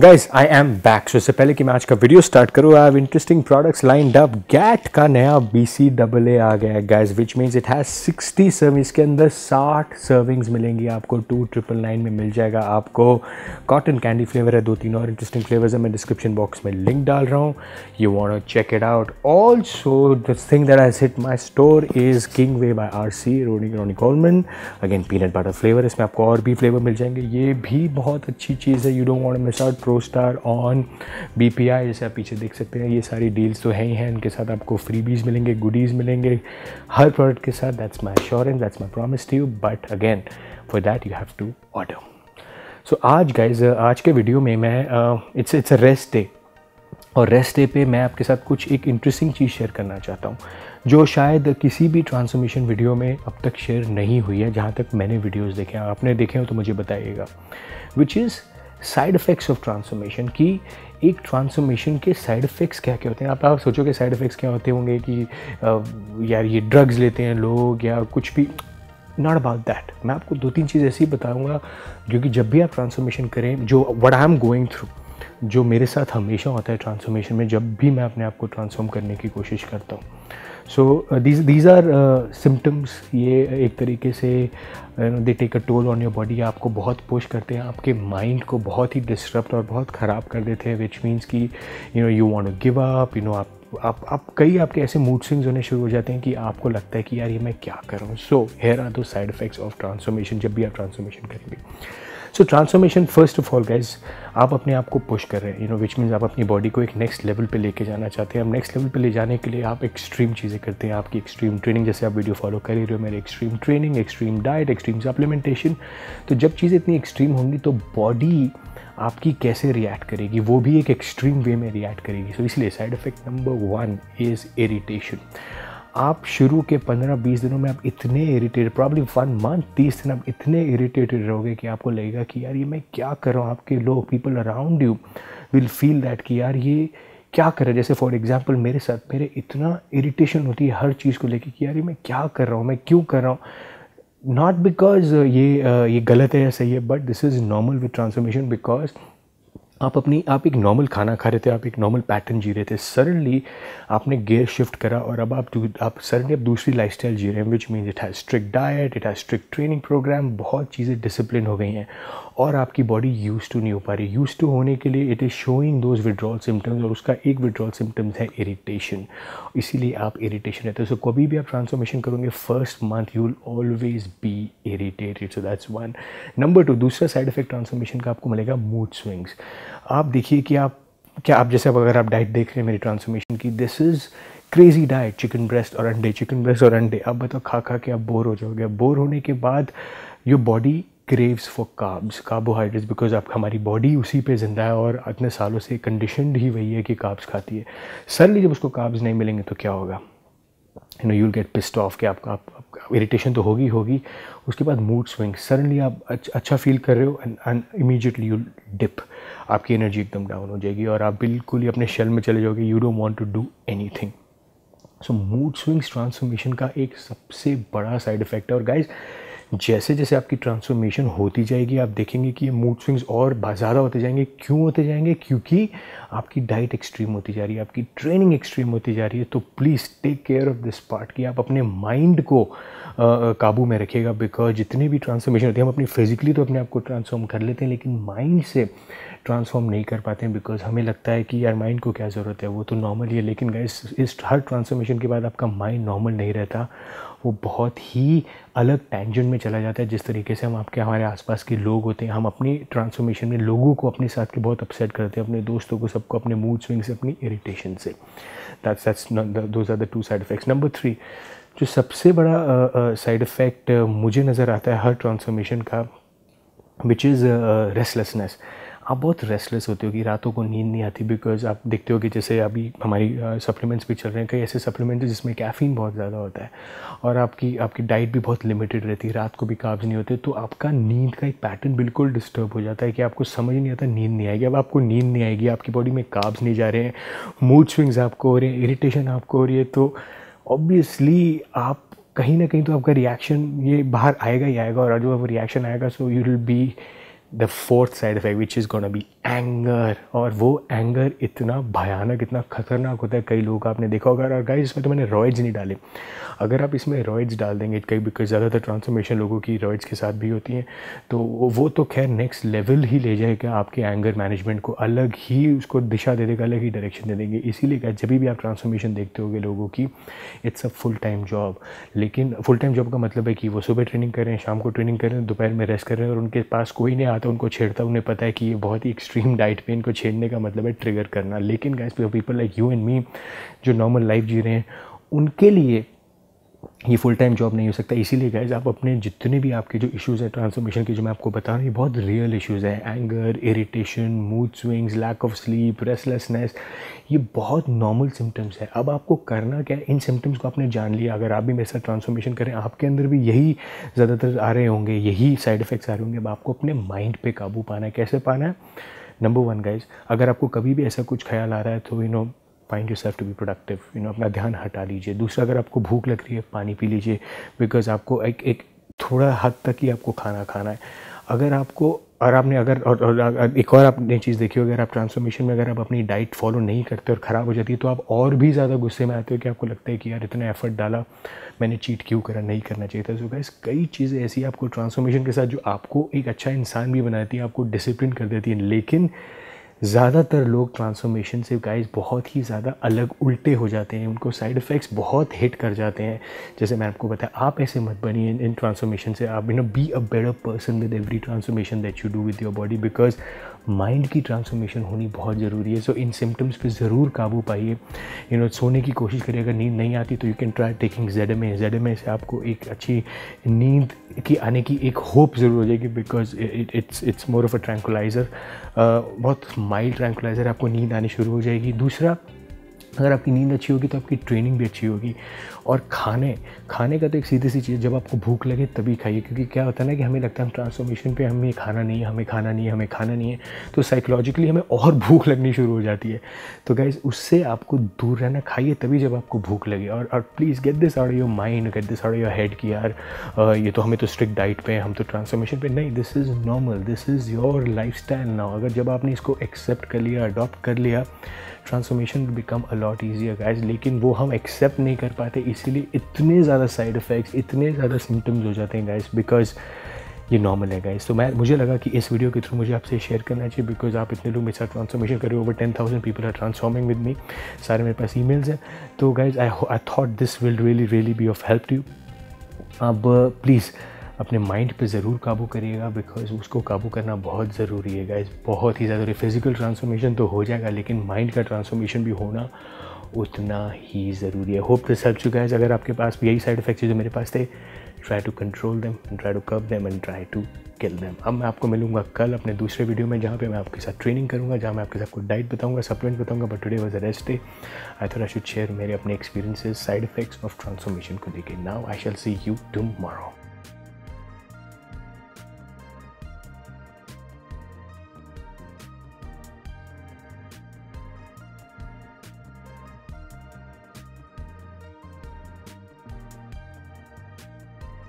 guys I am back so इससे पहले कि मैं आज का वीडियो स्टार्ट करूँ I have interesting products lined up GAT का नया बी सी डबल ए आ गया है guys which means it has sixty servings के अंदर साठ सर्विंग्स मिलेंगी आपको टू ट्रिपल नाइन में मिल जाएगा आपको कॉटन कैंडी फ्लेवर है दो तीन और इंटरेस्टिंग फ्लेवर्स है मैं डिस्क्रिप्शन बॉक्स में लिंक डाल रहा हूँ you want check it out also the thing that I hit my store is king whey by R C Ronnie Ronnie Coleman again peanut butter flavour इसमें आपको और भी फ्लेवर मिल जाएंगे ये भी बहुत अच्छी चीज़ है you don't want miss out prostar on B P I जैसे आप पीछे देख सकते हैं ये सारी डील्स तो है ही हैं इनके साथ आपको फ्रीबीज मिलेंगे गुडीज़ मिलेंगे हर प्रोडक्ट के साथ that's my assurance that's my promise to you but again for that you have to order so आज गाइज आज के वीडियो में मैं it's it's a rest day और रेस्ट डे पे मैं आपके साथ कुछ एक इंटरेस्टिंग चीज़ शेयर करना चाहता हूँ जो शायद किसी भी ट्रांसफॉर्मेशन वीडियो में अब तक शेयर नहीं हुई है जहाँ तक मैंने वीडियोस देखे हैं आपने देखे हो तो मुझे बताइएगा which is side effects of transformation की एक ट्रांसफॉर्मेशन के साइड इफ़ेक्ट्स क्या क्या होते हैं आप आप सोचो कि साइड इफ़ेक्ट्स क्या होते होंगे कि यार ये ड्रग्स लेते हैं लोग या कुछ भी नॉट अबाउट दैट मैं आपको दो तीन चीज़ ऐसी बताऊँगा जो कि जब भी आप ट्रांसफॉर्मेशन करें जो what I am going through जो मेरे साथ हमेशा होता है ट्रांसफॉर्मेशन में जब भी मैं अपने आप को ट्रांसफॉर्म करने की कोशिश करता हूँ so these these are symptoms ये एक तरीके से you know they take a toll on your body आपको बहुत पुश करते हैं आपके माइंड को बहुत ही डिस्टर्ब और बहुत ख़राब कर देते हैं विच मीन्स कि you know you want give up you know आप आप आप कई आपके ऐसे मूड स्विंग्स होने शुरू हो जाते हैं कि आपको लगता है कि यार ये मैं क्या कर रहा हूँ सो हेयर आर दो साइड इफ़ेक्ट्स ऑफ ट्रांसफॉर्मेशन जब भी आप ट्रांसफॉर्मेशन करेंगे so transformation first of all guys आप अपने आप को पुश कर रहे हैं यू नो विच मीन्स आप अपनी बॉडी को एक नेक्स्ट लेवल पे लेके जाना चाहते हैं अब नेक्स्ट लेवल पे ले जाने के लिए आप एक्सट्रीम चीज़ें करते हैं आपकी एक्सट्रीम ट्रेनिंग जैसे आप वीडियो फॉलो कर ही रहे हो मेरे extreme training extreme diet extreme supplementation तो जब चीज़ें इतनी एक्सट्रीम होंगी तो बॉडी आपकी कैसे रिएक्ट करेगी वो भी एक एक्सट्रीम वे में रिएक्ट करेगी सो so, इसलिए side effect number one is irritation आप शुरू के 15-20 दिनों में आप इतने इरिटेटेड प्रॉब्लम वन मंथ तीस दिन आप इतने इरिटेटेड रहोगे कि आपको लगेगा कि यार ये मैं क्या कर रहा हूँ आपके लोग people around you will feel that कि यार ये क्या कर रहा है जैसे फॉर एग्जाम्पल मेरे साथ मेरे इतना इरिटेशन होती है हर चीज़ को लेकर कि यार ये मैं क्या कर रहा हूँ मैं क्यों कर रहा हूँ नॉट बिकॉज uh, ये uh, ये गलत है या सही है but this is normal with transformation because आप अपनी आप एक नॉर्मल खाना खा रहे थे आप एक नॉर्मल पैटर्न जी रहे थे सडनली आपने गेयर शिफ्ट करा और अब आप आप सडनली आप दूसरी लाइफस्टाइल जी रहे हैं which means it has strict diet it has strict training programme बहुत चीज़ें डिसिप्लिन हो गई हैं और आपकी बॉडी यूज टू नहीं हो पा रही यूज टू होने के लिए it is showing those withdrawal symptoms और उसका एक विड्रॉल सिम्टम्स है इरीटेशन इसीलिए आप इरीटेशन रहते हो सो कभी भी आप ट्रांसफॉर्मेशन करोगे first month you will always be irritated so that's one number two दूसरा साइड इफेक्ट ट्रांसफॉर्मेशन का आपको मिलेगा मूड स्विंग्स आप देखिए कि आप क्या आप जैसे अगर आप डाइट देख रहे हैं मेरी ट्रांसफॉर्मेशन की this is crazy diet chicken breast और अंडे चिकन ब्रेस्ट और अंडे आप बताओ खा खा के आप बोर हो जाओगे बोर होने के बाद your body craves for carbs carbohydrates because आप हमारी बॉडी उसी पे ज़िंदा है और इतने सालों से कंडीशन ही वही है कि काब्स खाती है सरली जब उसको काब्स नहीं मिलेंगे तो क्या होगा you know you'll get pissed off कि आपका आप इरिटेशन तो होगी होगी उसके बाद मूड स्विंग सडनली आप अच्छा फील कर रहे हो and and immediately you dip आपकी एनर्जी एकदम डाउन हो जाएगी और आप बिल्कुल ही अपने शेल में चले जाओगे you don't want to do anything so mood swings transformation का एक सबसे बड़ा साइड इफेक्ट है और गाइज जैसे जैसे आपकी ट्रांसफॉर्मेशन होती जाएगी आप देखेंगे कि ये मूड स्विंग्स और ज़्यादा होते जाएंगे क्यों होते जाएंगे क्योंकि आपकी डाइट एक्सट्रीम होती जा रही है आपकी ट्रेनिंग एक्सट्रीम होती जा रही है तो please take care of this part कि आप अपने माइंड को काबू में रखिएगा बिकॉज जितनी भी ट्रांसफॉर्मेशन होती है हम अपनी फिजिकली तो अपने आप को ट्रांसफॉर्म कर लेते हैं लेकिन माइंड से ट्रांसफॉर्म नहीं कर पाते हैं बिकॉज हमें लगता है कि यार माइंड को क्या ज़रूरत है वो तो नॉर्मल ही है लेकिन गाइस इस हर ट्रांसफॉर्मेशन के बाद आपका माइंड नॉर्मल नहीं रहता वो बहुत ही अलग टेंजन में चला जाता है जिस तरीके से हम आपके हमारे आसपास के लोग होते हैं हम अपनी ट्रांसफॉर्मेशन में लोगों को अपने साथ के बहुत अपसेट करते हैं अपने दोस्तों को सबको अपने मूड स्विंग से अपनी इरीटेशन से that's that's those are the two side effects number three जो सबसे बड़ा side uh, effect uh, uh, मुझे नज़र आता है हर ट्रांसफॉर्मेशन का विच इज़ रेस्टलेसनेस आप बहुत रेस्टलेस होते हो कि रातों को नींद नहीं आती बिकॉज आप देखते हो कि जैसे अभी हमारी सप्लीमेंट्स भी चल रहे हैं कई ऐसे सप्लीमेंट्स जिसमें कैफ़ीन बहुत ज़्यादा होता है और आपकी आपकी डाइट भी बहुत लिमिटेड रहती है रात को भी काब्ज नहीं होते तो आपका नींद का एक पैटर्न बिल्कुल डिस्टर्ब हो जाता है कि आपको समझ नहीं आता नींद नहीं आएगी अब आपको नींद नहीं आएगी आपकी बॉडी में काब्ज नहीं जा रहे हैं मूड स्विंग्स आपको हो रहे हैं इरीटेशन आपको हो रही है तो ऑब्वियसली आप कहीं ना कहीं तो आपका रिएक्शन ये बाहर आएगा ही आएगा और जो आपका रिएक्शन आएगा so you will be the fourth side effect which is gonna be anger और वो एंगर इतना भयानक इतना खतरनाक होता है कई लोग आपने देखा होगा और गाइस इसमें तो मैंने रॉयड्स नहीं डाले अगर आप इसमें रॉयड्स डाल देंगे कई बिकॉज ज़्यादातर ट्रांसफॉर्मेशन लोगों की रॉयड्स के साथ भी होती हैं तो वो तो खैर नेक्स्ट लेवल ही ले जाएगा आपके एंगर मैनेजमेंट को अलग ही उसको दिशा दे देगा अलग ही डायरेक्शन दे देंगे इसीलिए क्या जब भी आप ट्रांसफॉर्मेशन देखते होगे लोगों की it's a full time job लेकिन फुल टाइम जॉब का मतलब है कि वो सुबह ट्रेनिंग कर रहे हैं शाम को ट्रेनिंग कर रहे हैं दोपहर में रेस्ट कर रहे हैं और उनके पास कोई नहीं आता उनको छेड़ता उन्हें पता है कि ये बहुत ही एक्सट्रीम डाइट पे इनको छेड़ने का मतलब है ट्रिगर करना लेकिन guys people like you and me जो नॉर्मल लाइफ जी रहे हैं उनके लिए ये फुल टाइम जॉब नहीं हो सकता इसीलिए गाइज आप अपने जितने भी आपके जो इश्यूज़ हैं ट्रांसफॉर्मेशन के जो मैं आपको बता रहा हूँ ये बहुत रियल इश्यूज़ हैं anger irritation mood swings lack of sleep restlessness ये बहुत नॉर्मल सिम्टम्स है अब आपको करना क्या है इन सिम्टम्स को आपने जान लिया अगर आप भी मेरे साथ ट्रांसफॉर्मेशन करें आपके अंदर भी यही ज़्यादातर आ रहे होंगे यही साइड इफ़ेक्ट्स आ रहे होंगे अब आपको अपने माइंड पर काबू पाना है कैसे पाना है नंबर वन गाइज अगर आपको कभी भी ऐसा कुछ ख्याल आ रहा है तो you know find yourself to be productive you know अपना ध्यान हटा लीजिए दूसरा अगर आपको भूख लग रही है पानी पी लीजिए बिकॉज आपको एक एक थोड़ा हद तक ही आपको खाना खाना है अगर आपको और आपने अगर और, और एक और आपने चीज़ देखी हो अगर आप ट्रांसफॉर्मेशन में अगर आप अपनी डाइट फॉलो नहीं करते और ख़राब हो जाती है तो आप और भी ज़्यादा गुस्से में आते हो कि आपको लगता है कि यार इतना एफर्ट डाला मैंने चीट क्यों करा नहीं करना चाहिए था सो गैस कई चीज़ें ऐसी आपको ट्रांसफॉर्मेशन के साथ जो आपको एक अच्छा इंसान भी बनाती है आपको डिसिप्लिन कर देती है लेकिन ज़्यादातर लोग ट्रांसफॉर्मेशन से गाइस बहुत ही ज़्यादा अलग उल्टे हो जाते हैं उनको साइड इफ़ेक्ट्स बहुत हिट कर जाते हैं जैसे मैं आपको बताया आप ऐसे मत बनिए इन ट्रांसफॉर्मेशन से आप you know be a better person with every transformation that you do with your body because mind की ट्रांसफॉर्मेशन होनी बहुत ज़रूरी है सो इन सिम्टम्स पर ज़रूर काबू पाइए यू नो सोने की कोशिश करिए अगर नींद नहीं आती तो you can try taking Z M A Z M A से आपको एक अच्छी नींद की आने की एक होप ज़रूर हो जाएगी because it's it's more of a tranquilliser बहुत माइल्ड ट्रैंकुलाइज़र आपको नींद आनी शुरू हो जाएगी दूसरा अगर आपकी नींद अच्छी होगी तो आपकी ट्रेनिंग भी अच्छी होगी और खाने खाने का तो एक सीधी सी चीज़ जब आपको भूख लगे तभी खाइए क्योंकि क्या होता है ना कि हमें लगता है हम ट्रांसफॉर्मेशन पे हमें खाना नहीं है हमें खाना नहीं है हमें खाना नहीं है तो साइकोलॉजिकली हमें और भूख लगनी शुरू हो जाती है तो गाइज उससे आपको दूर रहना खाइए तभी जब आपको भूख लगे और, और please get this out your mind get this out your head की यार ये तो हमें तो स्ट्रिक्ट डाइट पर हम तो ट्रांसफॉर्मेशन पर नहीं this is normal this is your lifestyle now अगर जब आपने इसको एक्सेप्ट कर लिया अडॉप्ट कर लिया transformation become a lot easy easier guys लेकिन वो हम एक्सेप्ट नहीं कर पाते इसीलिए इतने ज़्यादा साइड इफ़ेक्ट्स इतने ज़्यादा सिम्टम्स हो जाते हैं गाइज बिकॉज ये नॉर्मल है गाइज तो मैं मुझे लगा कि इस वीडियो के थ्रू मुझे आपसे शेयर करना चाहिए बिकॉज आप इतने लोग मेरे साथ ट्रांसफॉर्मेशन करें over ten thousand people are transforming with me सारे मेरे पास ईमेल्स हैं तो guys I I thought this will really really be of help to अब प्लीज़ अपने माइंड पे ज़रूर काबू करिएगा बिकॉज उसको काबू करना बहुत ज़रूरी है गाइज बहुत ही ज़्यादा फिज़िकल ट्रांसफॉर्मेशन तो हो जाएगा लेकिन माइंड का ट्रांसफॉर्मेशन भी होना उतना ही ज़रूरी है hope this help you guys अगर आपके पास यही साइड इफेक्ट्स जो मेरे पास थे try to control them try to cope them and try to kill them अब मैं आपको मिलूंगा कल अपने दूसरे वीडियो में जहाँ पे मैं आपके साथ ट्रेनिंग करूँगा जहाँ मैं आपके साथ कुछ डाइट बताऊँगा सप्लीमेंट बताऊँगा but today was a rest day I थोड़ा आई शुड शेयर मेरे अपने experiences side effects of transformation को लेकर now I shall see you tomorrow